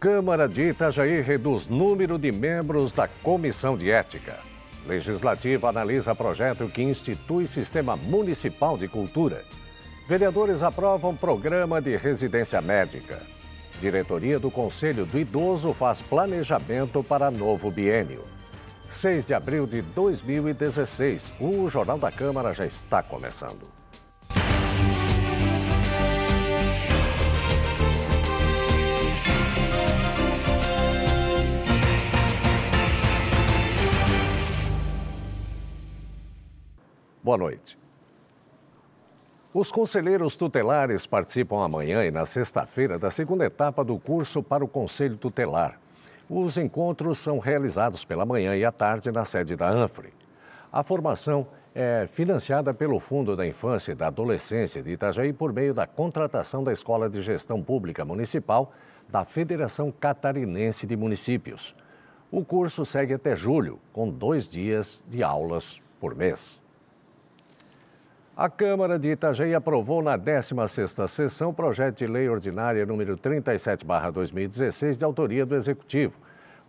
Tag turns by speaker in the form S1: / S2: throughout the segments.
S1: Câmara de Itajaí reduz número de membros da Comissão de Ética. Legislativa analisa projeto que institui Sistema Municipal de Cultura. Vereadores aprovam programa de residência médica. Diretoria do Conselho do Idoso faz planejamento para novo biênio. 6 de abril de 2016. O Jornal da Câmara já está começando. Boa noite. Os conselheiros tutelares participam amanhã e na sexta-feira da segunda etapa do curso para o Conselho Tutelar. Os encontros são realizados pela manhã e à tarde na sede da ANFRE. A formação é financiada pelo Fundo da Infância e da Adolescência de Itajaí por meio da contratação da Escola de Gestão Pública Municipal da Federação Catarinense de Municípios. O curso segue até julho, com dois dias de aulas por mês. A Câmara de Itajaí aprovou na 16ª sessão o projeto de lei ordinária número 37/2016 de autoria do executivo.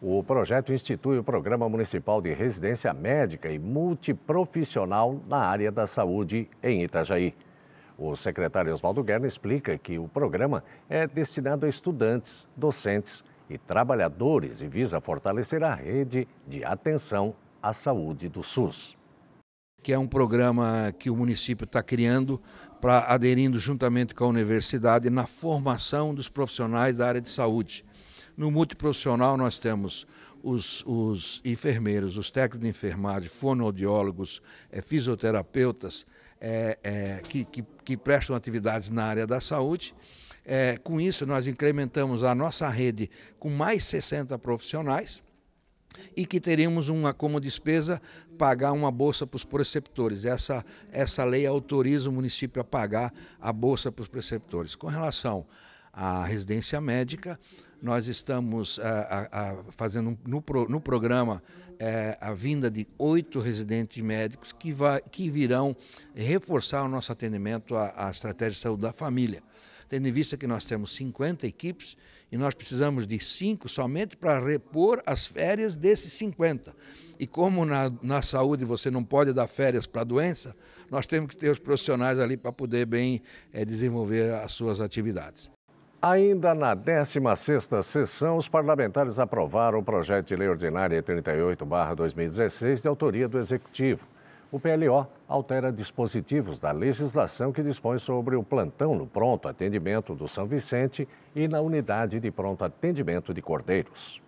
S1: O projeto institui o Programa Municipal de Residência Médica e Multiprofissional na área da saúde em Itajaí. O secretário Oswaldo Guerra explica que o programa é destinado a estudantes, docentes e trabalhadores e visa fortalecer a rede de atenção à saúde do SUS que é um programa que o município está criando
S2: para aderindo juntamente com a universidade na formação dos profissionais da área de saúde. No multiprofissional nós temos os, os enfermeiros, os técnicos de enfermagem, fonoaudiólogos, é, fisioterapeutas é, é, que, que, que prestam atividades na área da saúde. É, com isso, nós incrementamos a nossa rede com mais 60 profissionais e que teremos uma como despesa pagar uma bolsa para os preceptores. Essa, essa lei autoriza o município a pagar a bolsa para os preceptores. Com relação à residência médica, nós estamos a, eh, a, a fazendo no, no programa é, a vinda de oito residentes médicos que, vai, que virão reforçar o nosso atendimento à, à estratégia de saúde da família. Tendo em vista que nós temos 50 equipes e nós precisamos de cinco somente para repor as férias desses 50. E como na, na saúde você não pode dar férias para a doença, nós temos que ter os profissionais ali para poder
S1: bem é, desenvolver as suas atividades. Ainda na 16ª sessão, os parlamentares aprovaram o projeto de lei ordinária 38/2016 de autoria do executivo o PLO altera dispositivos da legislação que dispõe sobre o plantão no pronto atendimento do São Vicente e na unidade de pronto atendimento de Cordeiros.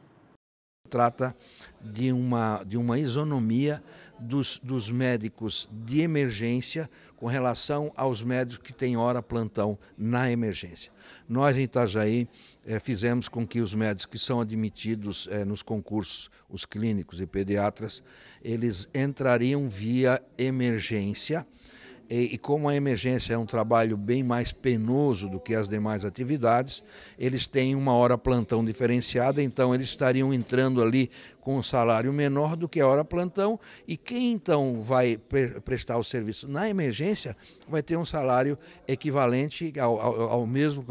S1: Trata de uma, de uma isonomia
S2: dos, dos médicos de emergência com relação aos médicos que têm hora plantão na emergência. Nós em Itajaí eh, fizemos com que os médicos que são admitidos eh, nos concursos, os clínicos e pediatras, eles entrariam via emergência e, e, como a emergência é um trabalho bem mais penoso do que as demais atividades, eles têm uma hora plantão diferenciada, então eles estariam entrando ali com um salário menor do que a hora plantão, e quem então vai pre prestar o serviço na emergência vai ter um salário
S1: equivalente ao, ao, ao mesmo,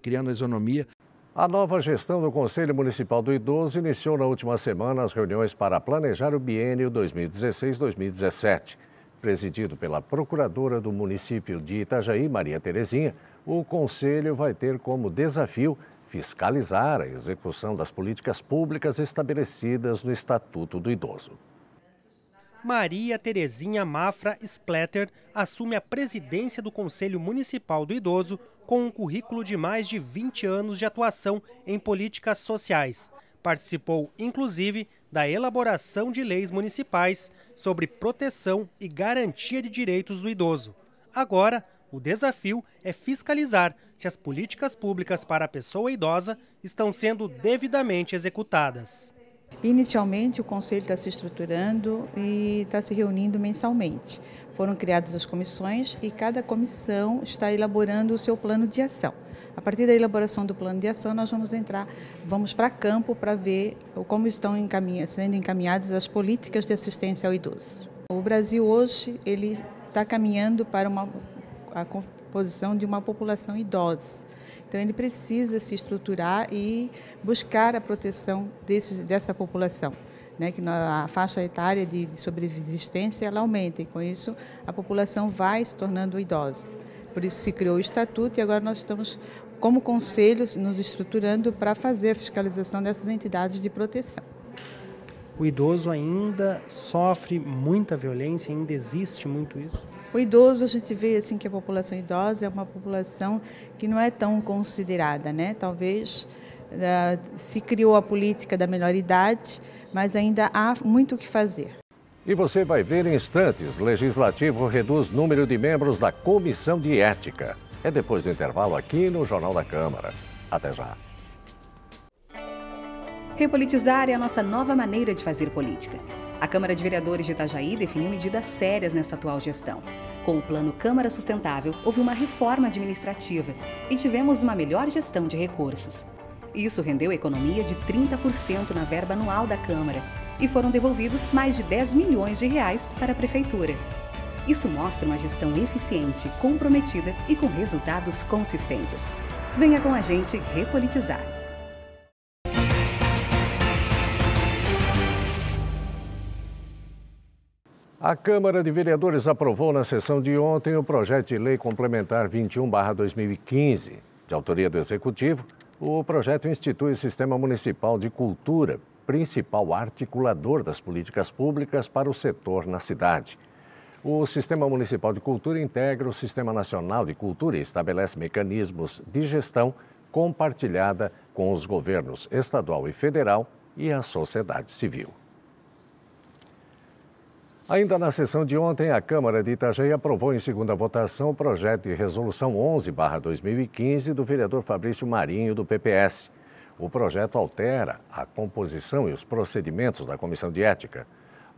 S1: criando a isonomia. A nova gestão do Conselho Municipal do Idoso iniciou na última semana as reuniões para planejar o biênio 2016-2017. Presidido pela procuradora do município de Itajaí, Maria Terezinha, o Conselho vai ter como desafio fiscalizar a execução das políticas públicas estabelecidas no Estatuto do Idoso.
S3: Maria Terezinha Mafra Splatter assume a presidência do Conselho Municipal do Idoso com um currículo de mais de 20 anos de atuação em políticas sociais. Participou, inclusive, da elaboração de leis municipais sobre proteção e garantia de direitos do idoso. Agora, o desafio é fiscalizar se as políticas públicas para a pessoa idosa estão sendo devidamente executadas.
S4: Inicialmente, o Conselho está se estruturando e está se reunindo mensalmente. Foram criadas as comissões e cada comissão está elaborando o seu plano de ação. A partir da elaboração do plano de ação, nós vamos entrar, vamos para campo para ver como estão sendo encaminhadas as políticas de assistência ao idoso. O Brasil hoje ele está caminhando para uma, a composição de uma população idosa. Então ele precisa se estruturar e buscar a proteção desses, dessa população. Né, que a faixa etária de, de sobrevivência ela aumenta e com isso a população vai se tornando idosa. Por isso se criou o estatuto e agora nós estamos como conselho, nos estruturando para fazer a fiscalização dessas entidades de proteção.
S3: O idoso ainda sofre muita violência, ainda existe muito isso?
S4: O idoso, a gente vê assim que a população idosa é uma população que não é tão considerada, né? Talvez eh, se criou a política da melhor idade, mas ainda há muito o que fazer.
S1: E você vai ver em instantes, legislativo reduz número de membros da Comissão de Ética. É depois do intervalo aqui no Jornal da Câmara. Até já.
S4: Repolitizar é a nossa nova maneira de fazer política. A Câmara de Vereadores de Itajaí definiu medidas sérias nesta atual gestão. Com o plano Câmara Sustentável, houve uma reforma administrativa e tivemos uma melhor gestão de recursos. Isso rendeu economia de 30% na verba anual da Câmara e foram devolvidos mais de 10 milhões de reais para a Prefeitura. Isso mostra uma gestão eficiente, comprometida e com resultados consistentes. Venha com a gente repolitizar.
S1: A Câmara de Vereadores aprovou na sessão de ontem o projeto de lei complementar 21/2015. De autoria do executivo, o projeto institui o Sistema Municipal de Cultura, principal articulador das políticas públicas para o setor na cidade. O Sistema Municipal de Cultura integra o Sistema Nacional de Cultura e estabelece mecanismos de gestão compartilhada com os governos estadual e federal e a sociedade civil. Ainda na sessão de ontem, a Câmara de Itajaí aprovou em segunda votação o projeto de resolução 11/2015 do vereador Fabrício Marinho do PPS. O projeto altera a composição e os procedimentos da Comissão de Ética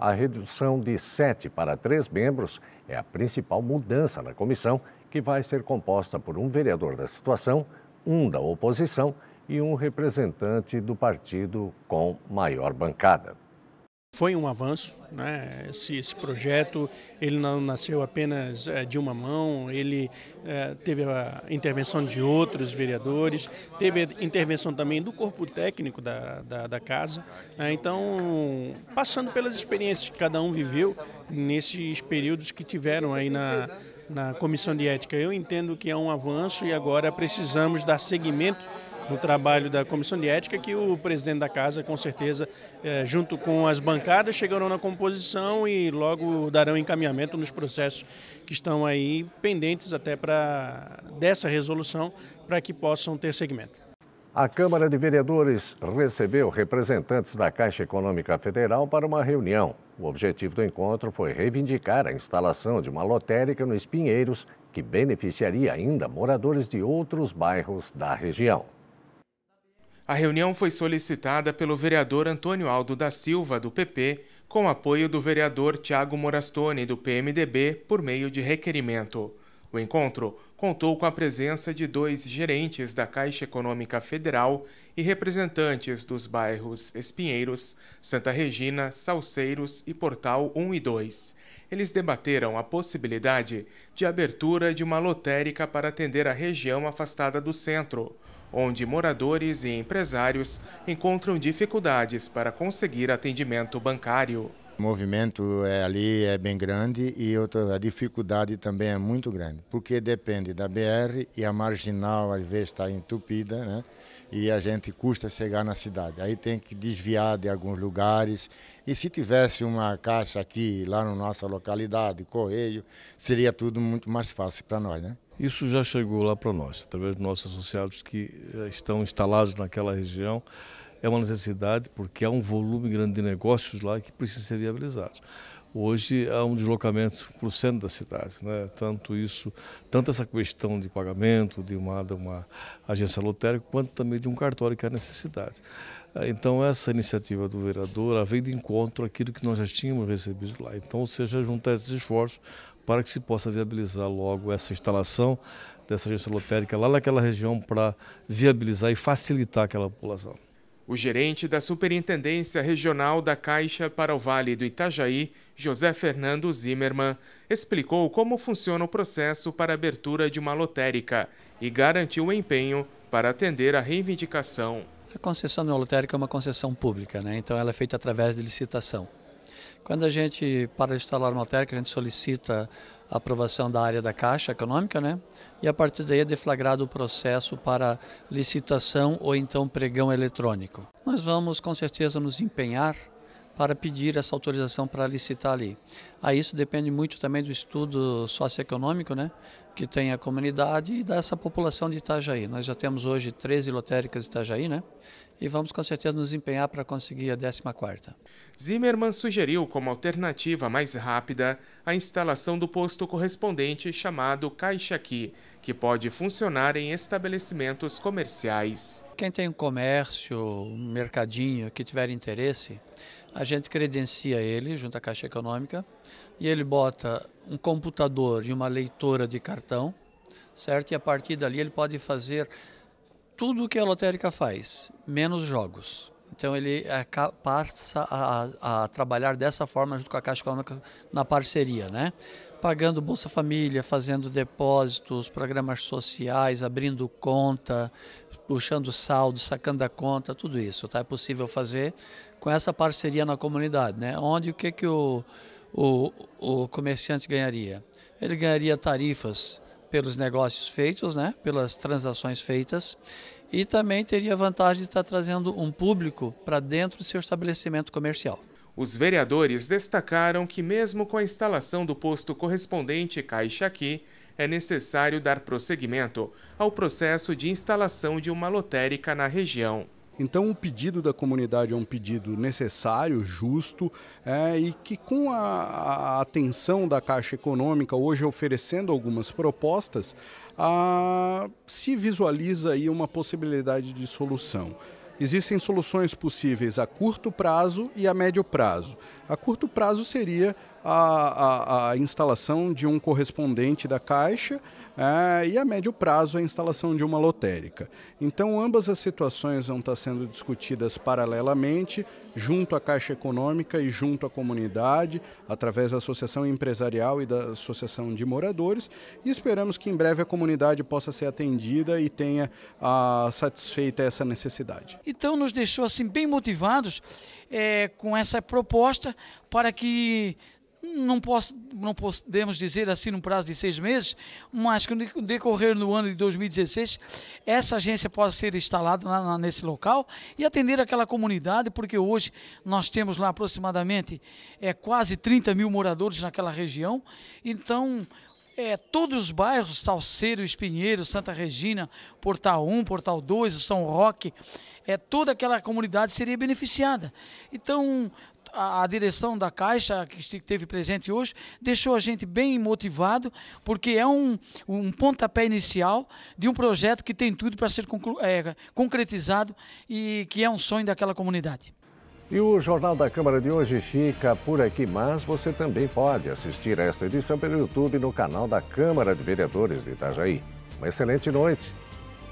S1: a redução de sete para três membros é a principal mudança na comissão, que vai ser composta por um vereador da situação, um da oposição e um representante do partido com maior bancada. Foi um avanço, né?
S5: esse, esse, projeto ele não nasceu apenas é, de uma mão, ele é, teve a intervenção de outros vereadores, teve a intervenção também do corpo técnico da, da, da casa. Né? Então, passando pelas experiências que cada um viveu nesses períodos que tiveram aí na, na comissão de ética, eu entendo que é um avanço e agora precisamos dar seguimento no trabalho da Comissão de Ética, que o presidente da casa, com certeza, é, junto com as bancadas, chegarão na composição e logo darão encaminhamento nos processos que estão aí pendentes até para dessa resolução, para que possam ter segmento.
S1: A Câmara de Vereadores recebeu representantes da Caixa Econômica Federal para uma reunião. O objetivo do encontro foi reivindicar a instalação de uma lotérica no Espinheiros, que beneficiaria ainda moradores de outros bairros da região.
S3: A reunião foi solicitada pelo vereador Antônio Aldo da Silva, do PP, com apoio do vereador Tiago Morastone, do PMDB, por meio de requerimento. O encontro contou com a presença de dois gerentes da Caixa Econômica Federal e representantes dos bairros Espinheiros, Santa Regina, Salseiros e Portal 1 e 2. Eles debateram a possibilidade de abertura de uma lotérica para atender a região afastada do centro onde moradores e empresários encontram dificuldades para conseguir atendimento bancário.
S2: O movimento é, ali é bem grande e outra, a dificuldade também é muito grande, porque depende da BR e a marginal às vezes está entupida né? e a gente custa chegar na cidade. Aí tem que desviar de alguns lugares e se tivesse uma caixa aqui, lá na nossa localidade, correio, seria tudo muito mais fácil para nós. Né?
S1: Isso já chegou lá para nós, através dos nossos associados que eh, estão instalados naquela região. É uma necessidade porque há um volume grande de negócios lá que precisa ser viabilizado. Hoje há um deslocamento para o centro da cidade, né? tanto isso, tanto essa questão de pagamento de uma, de uma agência lotérica, quanto também de um cartório que há necessidade. Eh, então essa iniciativa do vereador veio de encontro àquilo que nós já tínhamos recebido lá. Então, ou seja, juntar esses esforços para que se possa viabilizar logo essa instalação dessa agência lotérica lá naquela região para viabilizar e facilitar aquela população.
S3: O gerente da Superintendência Regional da Caixa para o Vale do Itajaí, José Fernando Zimmermann, explicou como funciona o processo para abertura de uma lotérica e garantiu o empenho para atender à reivindicação.
S5: A concessão de uma lotérica é uma concessão pública, né? então ela é feita através de licitação. Quando a gente, para instalar uma lotérica, a gente solicita a aprovação da área da Caixa Econômica, né? E a partir daí é deflagrado o processo para licitação ou então pregão eletrônico. Nós vamos com certeza nos empenhar para pedir essa autorização para licitar ali. A isso depende muito também do estudo socioeconômico, né, que tem a comunidade e dessa população de Itajaí. Nós já temos hoje 13 lotéricas de Itajaí, né, e vamos com certeza nos empenhar para conseguir a 14 quarta.
S3: Zimmermann sugeriu como alternativa mais rápida a instalação do posto correspondente chamado Caixa Aqui, que pode funcionar em estabelecimentos comerciais. Quem tem um comércio, um
S5: mercadinho que tiver interesse, a gente credencia ele junto à Caixa Econômica e ele bota um computador e uma leitora de cartão, certo? E a partir dali ele pode fazer tudo o que a lotérica faz, menos jogos. Então ele é passa a, a, trabalhar dessa forma junto com a Caixa Econômica na parceria, né? Pagando Bolsa Família, fazendo depósitos, programas sociais, abrindo conta, puxando saldo, sacando da conta, tudo isso, tá? É possível fazer com essa parceria na comunidade, né? Onde o que que o, o, o comerciante ganharia? Ele ganharia tarifas, pelos negócios feitos, né, pelas transações feitas, e também teria a vantagem de estar trazendo um público para dentro do seu estabelecimento comercial.
S3: Os vereadores destacaram que, mesmo com a instalação do posto correspondente Caixa Aqui, é necessário dar prosseguimento ao processo de instalação de uma lotérica na região.
S2: Então, o pedido da comunidade é um pedido necessário, justo, é, e que com a, a, atenção da Caixa Econômica, hoje oferecendo algumas propostas, a, se visualiza aí uma possibilidade de solução. Existem soluções possíveis a curto prazo e a médio prazo. A curto prazo seria a, a, a instalação de um correspondente da Caixa ah, e a médio prazo a instalação de uma lotérica. Então, ambas as situações vão estar sendo discutidas paralelamente, junto à Caixa Econômica e junto à comunidade, através da Associação Empresarial e da Associação de Moradores, e esperamos que em breve a comunidade possa ser atendida e tenha a ah, satisfeita essa necessidade.
S5: Então, nos deixou assim bem motivados é, com essa proposta para que não, posso, não podemos dizer assim num prazo de seis meses, mas que no decorrer do ano de 2016, essa agência possa ser instalada na, na, nesse local e atender aquela comunidade, porque hoje nós temos lá aproximadamente é, quase 30 mil moradores naquela região. Então, é, todos os bairros, Salseiro, Espinheiro, Santa Regina, Portal 1, Portal 2, São Roque, é, toda aquela comunidade seria beneficiada. Então, a, direção da Caixa, que esteve presente hoje, deixou a gente bem motivado, porque é um, um pontapé inicial de um projeto que tem tudo para ser é, concretizado e que é um sonho daquela comunidade.
S1: E o Jornal da Câmara de hoje fica por aqui, mas você também pode assistir a esta edição pelo YouTube no canal da Câmara de Vereadores de Itajaí. Uma excelente noite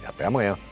S1: e até amanhã.